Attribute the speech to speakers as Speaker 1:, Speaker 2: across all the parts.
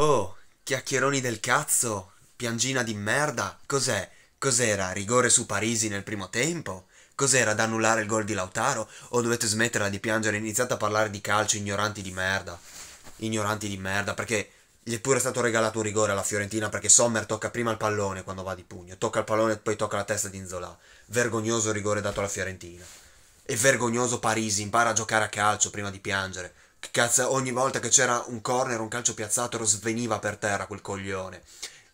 Speaker 1: Oh, chiacchieroni del cazzo, piangina di merda, cos'è? Cos'era? Rigore su Parisi nel primo tempo? Cos'era da annullare il gol di Lautaro? O dovete smetterla di piangere? e Iniziate a parlare di calcio, ignoranti di merda. Ignoranti di merda, perché gli è pure stato regalato un rigore alla Fiorentina perché Sommer tocca prima il pallone quando va di pugno, tocca il pallone e poi tocca la testa di Inzola. Vergognoso rigore dato alla Fiorentina. E vergognoso Parisi, impara a giocare a calcio prima di piangere. Che cazzo, ogni volta che c'era un corner, un calcio piazzato, lo sveniva per terra quel coglione.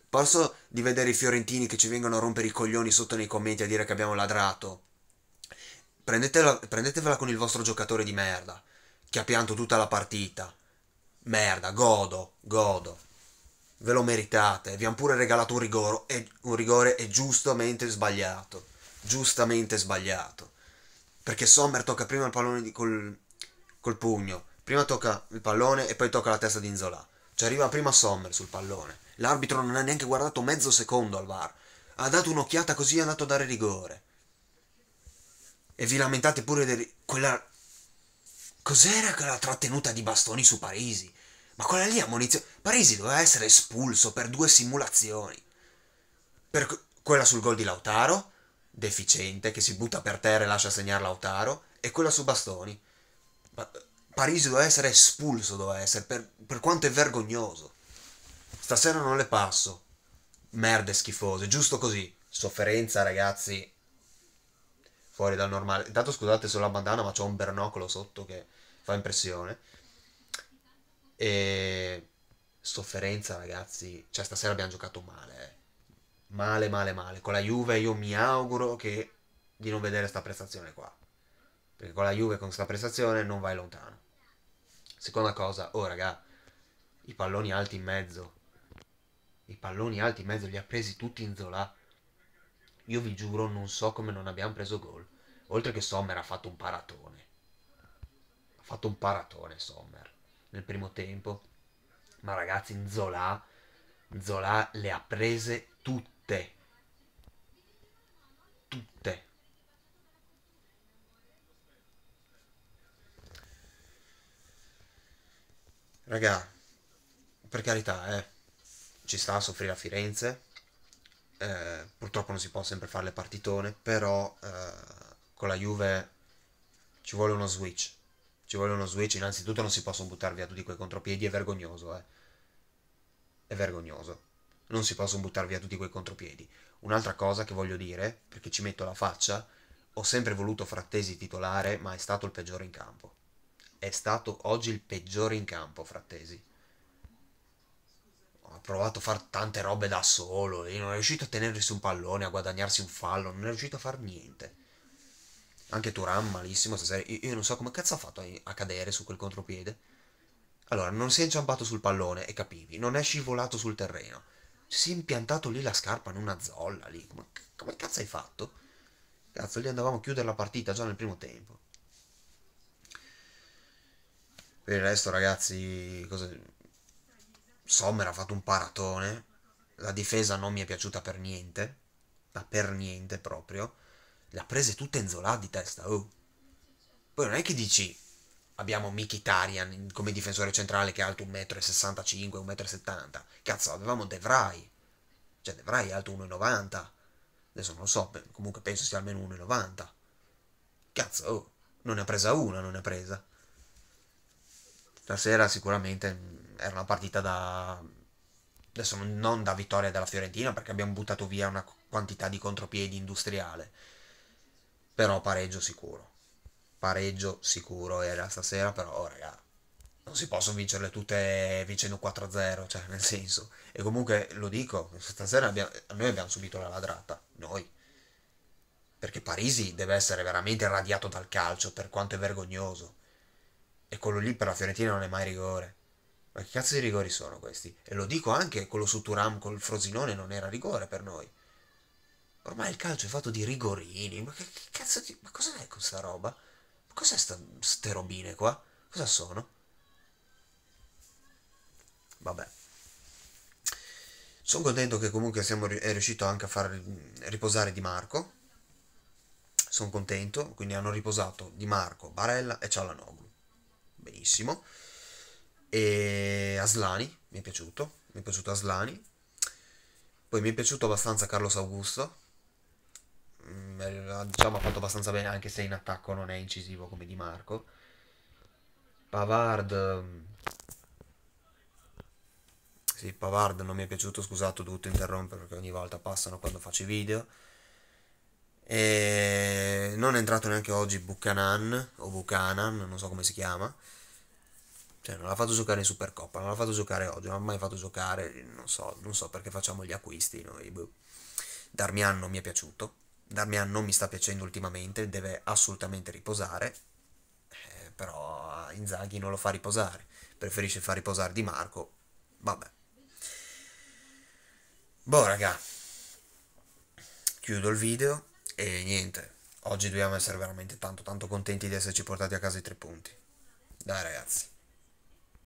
Speaker 1: Posso di vedere i fiorentini che ci vengono a rompere i coglioni sotto nei commenti a dire che abbiamo ladrato? Prendetela, prendetevela con il vostro giocatore di merda, che ha pianto tutta la partita. Merda, godo, godo. Ve lo meritate, vi hanno pure regalato un, rigore, e, un rigore e giustamente sbagliato. Giustamente sbagliato. Perché Sommer tocca prima il pallone di, col, col pugno, prima tocca il pallone e poi tocca la testa di Inzola. Ci arriva prima Sommer sul pallone. L'arbitro non ha neanche guardato mezzo secondo al VAR. Ha dato un'occhiata così e è andato a dare rigore. E vi lamentate pure di quella... Cos'era quella trattenuta di bastoni su Parisi? Ma quella lì ammunizione... Parisi doveva essere espulso per due simulazioni. Per quella sul gol di Lautaro, deficiente, che si butta per terra e lascia segnare Lautaro, e quella su bastoni. Ma Parisi doveva essere espulso, doveva essere, per, per quanto è vergognoso. Stasera non le passo. Merde schifose, giusto così. Sofferenza, ragazzi. Fuori dal normale. Intanto scusate se ho la bandana, ma c'ho un bernocolo sotto che fa impressione. E... Sofferenza, ragazzi. Cioè, stasera abbiamo giocato male. Eh. Male, male, male. Con la Juve io mi auguro che... di non vedere sta prestazione qua. Perché con la Juve, con questa prestazione, non vai lontano. Seconda cosa, oh raga, i palloni alti in mezzo. I palloni alti in mezzo li ha presi tutti in Zola. Io vi giuro, non so come non abbiamo preso gol. Oltre che Sommer ha fatto un paratone. Ha fatto un paratone Sommer nel primo tempo. Ma ragazzi, in Zola, Zola le ha prese tutte. Tutte. Raga, per carità, eh, ci sta a soffrire a Firenze, eh, purtroppo non si può sempre fare le partitone, però eh, con la Juve ci vuole uno switch. Ci vuole uno switch, innanzitutto non si possono buttare via tutti quei contropiedi, è vergognoso, eh. È vergognoso. Non si possono buttare via tutti quei contropiedi. Un'altra cosa che voglio dire, perché ci metto la faccia, ho sempre voluto Frattesi titolare, ma è stato il peggiore in campo è stato oggi il peggiore in campo, Frattesi. Ha provato a fare tante robe da solo, e non è riuscito a tenersi un pallone, a guadagnarsi un fallo, non è riuscito a fare niente. Anche Turan malissimo stasera, io, non so come cazzo ha fatto a, a cadere su quel contropiede. Allora, non si è inciampato sul pallone, e capivi, non è scivolato sul terreno. Si è impiantato lì la scarpa in una zolla, lì. Come, come cazzo hai fatto? Cazzo, lì andavamo a chiudere la partita già nel primo tempo. Per il resto, ragazzi, cosa... Sommer ha fatto un paratone. La difesa non mi è piaciuta per niente. Ma per niente proprio. Le ha prese tutte in Zola di testa. Oh. Poi non è che dici abbiamo Mkhitaryan come difensore centrale che è alto 1,65 m, 1,70 m. Cazzo, avevamo De Vrij. Cioè, De Vrij è alto 1,90. Adesso non lo so, comunque penso sia almeno 1,90. Cazzo, oh, non ne ha presa una, non ne ha presa stasera sicuramente mm, era una partita da... adesso non da vittoria della Fiorentina perché abbiamo buttato via una quantità di contropiedi industriale, però pareggio sicuro. Pareggio sicuro era stasera, però oh, raga, non si possono vincerle tutte vincendo 4-0, cioè nel senso. E comunque lo dico, stasera abbiamo, noi abbiamo subito la ladrata, noi. Perché Parisi deve essere veramente radiato dal calcio, per quanto è vergognoso. E quello lì per la Fiorentina non è mai rigore. Ma che cazzo di rigori sono questi? E lo dico anche, quello su Turam col Frosinone non era rigore per noi. Ormai il calcio è fatto di rigorini. Ma che, che cazzo di... Ma cos'è questa roba? Ma cos'è queste robine qua? Cosa sono? Vabbè. Sono contento che comunque siamo, è riuscito anche a far riposare Di Marco. Sono contento, quindi hanno riposato Di Marco, Barella e Cialanoglu benissimo. E Aslani, mi è piaciuto, mi è piaciuto Aslani. Poi mi è piaciuto abbastanza Carlos Augusto, mm, eh, diciamo ha fatto abbastanza bene anche se in attacco non è incisivo come Di Marco Pavard mm, sì Pavard non mi è piaciuto scusate, ho dovuto interrompere perché ogni volta passano quando faccio i video e non è entrato neanche oggi Buchanan o Buchanan, non so come si chiama. Cioè, non l'ha fatto giocare in Supercoppa, non l'ha fatto giocare oggi, non l'ha mai fatto giocare, non so, non so perché facciamo gli acquisti noi. Boh. Darmian non mi è piaciuto, Darmian non mi sta piacendo ultimamente, deve assolutamente riposare, eh, però Inzaghi non lo fa riposare, preferisce far riposare Di Marco, vabbè. Boh raga, chiudo il video e niente, oggi dobbiamo essere veramente tanto tanto contenti di esserci portati a casa i tre punti. Dai ragazzi.